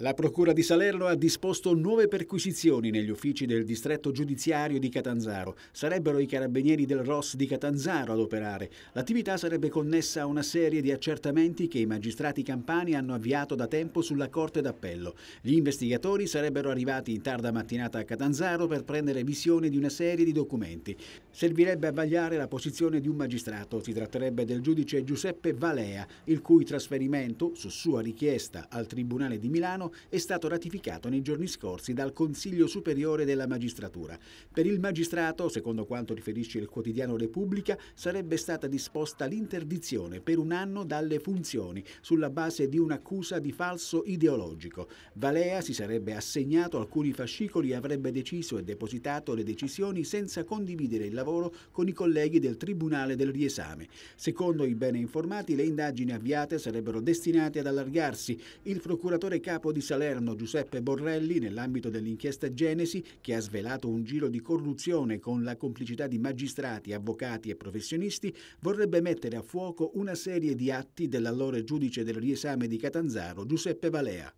La Procura di Salerno ha disposto nuove perquisizioni negli uffici del distretto giudiziario di Catanzaro. Sarebbero i carabinieri del ROS di Catanzaro ad operare. L'attività sarebbe connessa a una serie di accertamenti che i magistrati campani hanno avviato da tempo sulla Corte d'Appello. Gli investigatori sarebbero arrivati in tarda mattinata a Catanzaro per prendere visione di una serie di documenti. Servirebbe a vagliare la posizione di un magistrato. Si tratterebbe del giudice Giuseppe Valea, il cui trasferimento, su sua richiesta, al Tribunale di Milano è stato ratificato nei giorni scorsi dal Consiglio Superiore della Magistratura. Per il magistrato, secondo quanto riferisce il quotidiano Repubblica, sarebbe stata disposta l'interdizione per un anno dalle funzioni sulla base di un'accusa di falso ideologico. Valea si sarebbe assegnato alcuni fascicoli e avrebbe deciso e depositato le decisioni senza condividere il lavoro con i colleghi del Tribunale del Riesame. Secondo i bene informati, le indagini avviate sarebbero destinate ad allargarsi. Il procuratore capo di di Salerno Giuseppe Borrelli nell'ambito dell'inchiesta Genesi che ha svelato un giro di corruzione con la complicità di magistrati, avvocati e professionisti vorrebbe mettere a fuoco una serie di atti dell'allora giudice del riesame di Catanzaro Giuseppe Valea.